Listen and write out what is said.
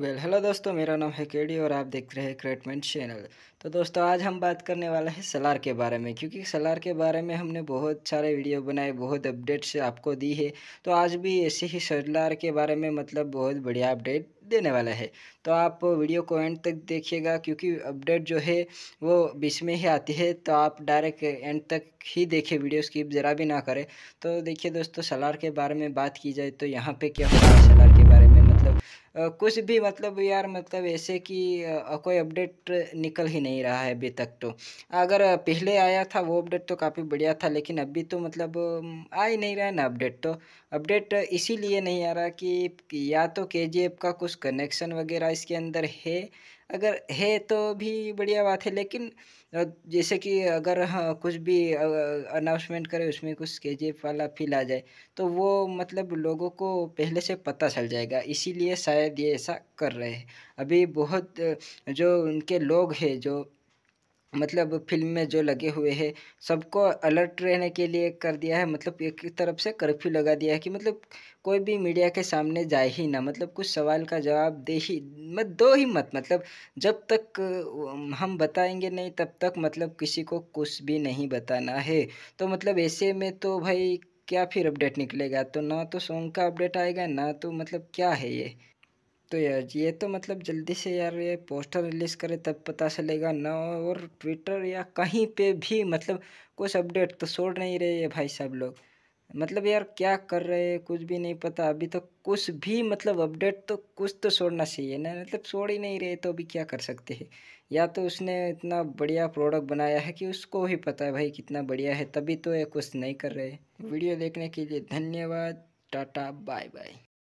well well, hello दोस्तों मेरा नाम है केडी और आप देख रहे हैं क्रेटमेंट चैनल तो दोस्तों आज हम बात करने वाले हैं सलार के बारे में क्योंकि सलार के बारे में हमने बहुत सारे वीडियो बनाए बहुत अपडेट्स आपको दी है तो आज भी ऐसे ही सलार के बारे में मतलब बहुत बढ़िया अपडेट देने वाला है तो आप वीडियो को एंड तक देखिएगा क्योंकि अपडेट जो है वो बीच में ही आती है तो आप डायरेक्ट एंड तक ही देखिए वीडियो स्किप ज़रा भी ना करें तो देखिए दोस्तों सलार के बारे में बात की जाए तो यहाँ पर क्या हो रहा है सलार के बारे में मतलब कुछ भी मतलब यार मतलब ऐसे कि कोई अपडेट निकल ही नहीं रहा है अभी तक तो अगर पहले आया था वो अपडेट तो काफ़ी बढ़िया था लेकिन अभी तो मतलब आ ही नहीं रहा है ना अपडेट तो अपडेट इसीलिए नहीं आ रहा कि या तो के का कुछ कनेक्शन वगैरह इसके अंदर है अगर है तो भी बढ़िया बात है लेकिन जैसे कि अगर हाँ, कुछ भी अनाउंसमेंट करे उसमें कुछ केजीएफ वाला फील आ जाए तो वो मतलब लोगों को पहले से पता चल जाएगा इसीलिए शायद ये ऐसा कर रहे हैं अभी बहुत जो उनके लोग हैं जो मतलब फिल्म में जो लगे हुए हैं सबको अलर्ट रहने के लिए कर दिया है मतलब एक तरफ से कर्फ्यू लगा दिया है कि मतलब कोई भी मीडिया के सामने जाए ही ना मतलब कुछ सवाल का जवाब दे ही मत दो ही मत मतलब जब तक हम बताएंगे नहीं तब तक मतलब किसी को कुछ भी नहीं बताना है तो मतलब ऐसे में तो भाई क्या फिर अपडेट निकलेगा तो ना तो सॉन्ग का अपडेट आएगा ना तो मतलब क्या है ये तो यार ये तो मतलब जल्दी से यार ये पोस्टर रिलीज़ करे तब पता चलेगा ना और ट्विटर या कहीं पे भी मतलब कुछ अपडेट तो छोड़ नहीं रहे ये भाई साहब लोग मतलब यार क्या कर रहे हैं कुछ भी नहीं पता अभी तो कुछ भी मतलब अपडेट तो कुछ तो छोड़ना चाहिए ना मतलब छोड़ ही नहीं रहे तो अभी क्या कर सकते हैं या तो उसने इतना बढ़िया प्रोडक्ट बनाया है कि उसको ही पता है भाई कितना बढ़िया है तभी तो ये कुछ नहीं कर रहे वीडियो देखने के लिए धन्यवाद टाटा बाय बाय